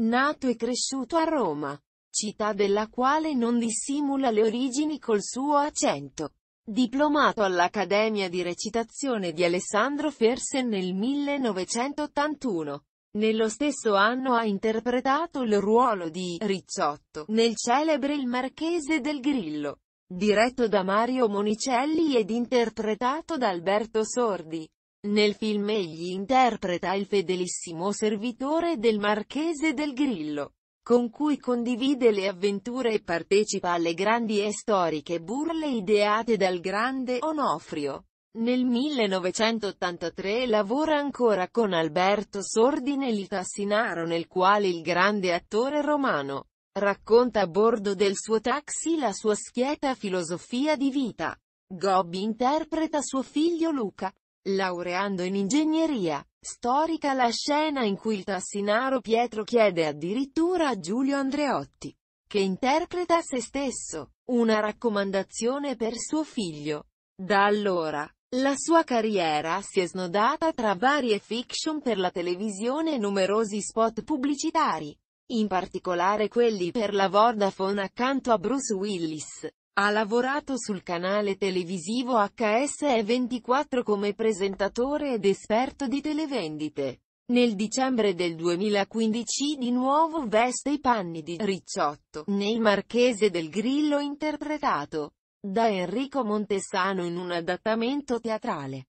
Nato e cresciuto a Roma, città della quale non dissimula le origini col suo accento. Diplomato all'Accademia di recitazione di Alessandro Fersen nel 1981. Nello stesso anno ha interpretato il ruolo di Ricciotto nel celebre Il Marchese del Grillo, diretto da Mario Monicelli ed interpretato da Alberto Sordi. Nel film egli interpreta il fedelissimo servitore del marchese del Grillo, con cui condivide le avventure e partecipa alle grandi e storiche burle ideate dal grande Onofrio. Nel 1983 lavora ancora con Alberto Sordi nel Tassinaro nel quale il grande attore romano racconta a bordo del suo taxi la sua schieta filosofia di vita. Gobbi interpreta suo figlio Luca, Laureando in ingegneria storica la scena in cui il tassinaro Pietro chiede addirittura a Giulio Andreotti, che interpreta se stesso, una raccomandazione per suo figlio. Da allora, la sua carriera si è snodata tra varie fiction per la televisione e numerosi spot pubblicitari, in particolare quelli per la Vodafone accanto a Bruce Willis, ha lavorato sul canale televisivo HSE24 come presentatore ed esperto di televendite. Nel dicembre del 2015 di nuovo veste i panni di Ricciotto, nel Marchese del Grillo interpretato da Enrico Montesano in un adattamento teatrale.